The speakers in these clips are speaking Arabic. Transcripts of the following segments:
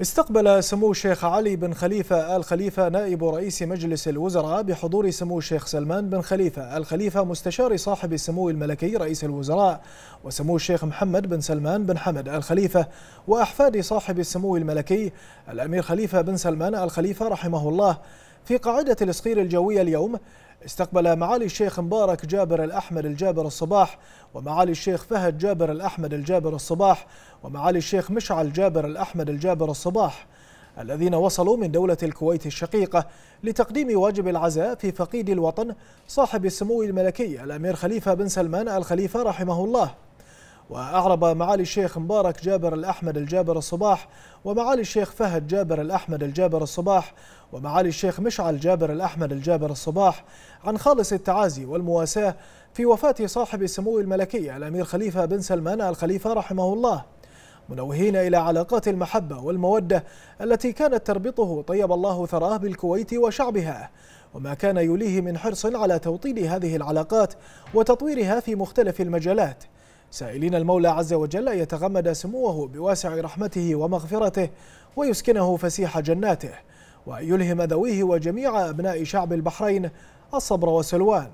استقبل سمو الشيخ علي بن خليفة آل خليفة نائب رئيس مجلس الوزراء بحضور سمو الشيخ سلمان بن خليفة آل خليفة مستشار صاحب السمو الملكي رئيس الوزراء وسمو الشيخ محمد بن سلمان بن حمد آل خليفة وأحفاد صاحب السمو الملكي الأمير خليفة بن سلمان آل خليفة رحمه الله في قاعدة الإسخير الجوية اليوم استقبل معالي الشيخ مبارك جابر الأحمد الجابر الصباح ومعالي الشيخ فهد جابر الأحمد الجابر الصباح ومعالي الشيخ مشعل جابر الأحمد الجابر الصباح الذين وصلوا من دولة الكويت الشقيقة لتقديم واجب العزاء في فقيد الوطن صاحب السمو الملكي الأمير خليفة بن سلمان الخليفة رحمه الله وأعرب معالي الشيخ مبارك جابر الأحمد الجابر الصباح ومعالي الشيخ فهد جابر الأحمد الجابر الصباح ومعالي الشيخ مشعل جابر الأحمد الجابر الصباح عن خالص التعازي والمواساة في وفاة صاحب السمو الملكي الأمير خليفة بن سلمان الخليفة رحمه الله منوهين إلى علاقات المحبة والمودة التي كانت تربطه طيب الله ثراه بالكويت وشعبها وما كان يليه من حرص على توطيد هذه العلاقات وتطويرها في مختلف المجالات سائلين المولى عز وجل أن يتغمد سموه بواسع رحمته ومغفرته ويسكنه فسيح جناته وأن يلهم ذويه وجميع أبناء شعب البحرين الصبر والسلوان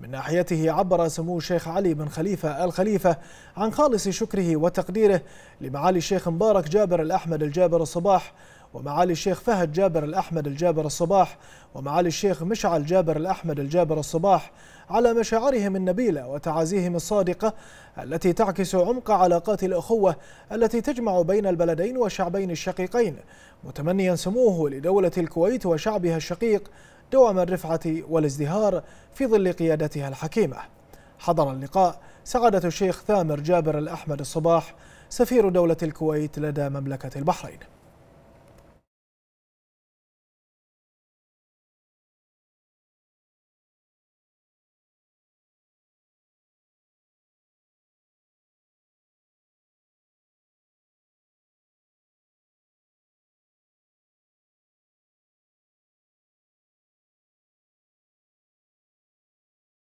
من ناحيته عبر سمو الشيخ علي بن خليفة الخليفة عن خالص شكره وتقديره لمعالي الشيخ مبارك جابر الأحمد الجابر الصباح ومعالي الشيخ فهد جابر الأحمد الجابر الصباح ومعالي الشيخ مشعل جابر الأحمد الجابر الصباح على مشاعرهم النبيلة وتعازيهم الصادقة التي تعكس عمق علاقات الأخوة التي تجمع بين البلدين والشعبين الشقيقين متمنيا سموه لدولة الكويت وشعبها الشقيق دوام الرفعة والازدهار في ظل قيادتها الحكيمة حضر اللقاء سعادة الشيخ ثامر جابر الأحمد الصباح سفير دولة الكويت لدى مملكة البحرين